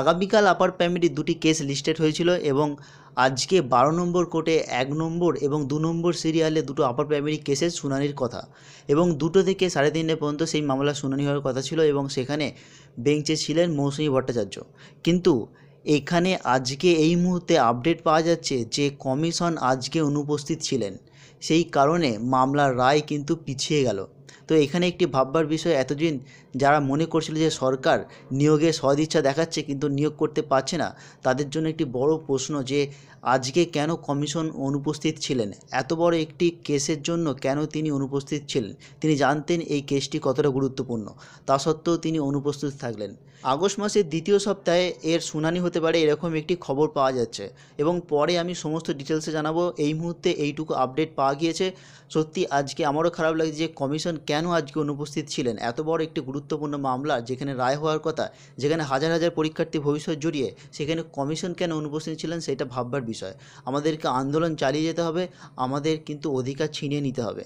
আগামীকাল আপার প্রাইমারির দুটি case listed হয়েছিল এবং আজকে বারো নম্বর কোর্টে এক নম্বর এবং দু নম্বর সিরিয়ালে দুটো আপার প্রাইমারি কেসের শুনানির কথা এবং দুটো থেকে সাড়ে তিনটে পর্যন্ত সেই মামলা শুনানি হওয়ার কথা ছিল এবং সেখানে বেঞ্চে ছিলেন মৌসুমী ভট্টাচার্য কিন্তু এখানে আজকে এই মুহূর্তে আপডেট পাওয়া যাচ্ছে যে কমিশন আজকে অনুপস্থিত ছিলেন সেই কারণে মামলার রায় কিন্তু পিছিয়ে গেল তো এখানে একটি ভাববার বিষয় এতদিন যারা মনে করছিল যে সরকার নিয়োগে সদিচ্ছা দেখাচ্ছে কিন্তু নিয়োগ করতে পারছে না তাদের জন্য একটি বড় প্রশ্ন যে আজকে কেন কমিশন অনুপস্থিত ছিলেন এত বড় একটি কেসের জন্য কেন তিনি অনুপস্থিত ছিলেন তিনি জানতেন এই কেসটি কতটা গুরুত্বপূর্ণ তা সত্ত্বেও তিনি অনুপস্থিত থাকলেন আগস্ট মাসের দ্বিতীয় সপ্তাহে এর শুনানি হতে পারে এরকম একটি খবর পাওয়া যাচ্ছে এবং পরে আমি সমস্ত ডিটেলসে জানাবো এই মুহূর্তে এইটুকু আপডেট পাওয়া গিয়েছে সত্যি আজকে আমারও খারাপ লাগছে যে কমিশন কেন আজকে অনুপস্থিত ছিলেন এত বড় একটি গুরুত্বপূর্ণ মামলা যেখানে রায় হওয়ার কথা যেখানে হাজার হাজার পরীক্ষার্থী ভবিষ্যৎ জড়িয়ে সেখানে কমিশন কেন অনুপস্থিত ছিলেন সেটা ভাববার বিষয় আমাদেরকে আন্দোলন চালিয়ে যেতে হবে আমাদের কিন্তু অধিকার ছিনিয়ে নিতে হবে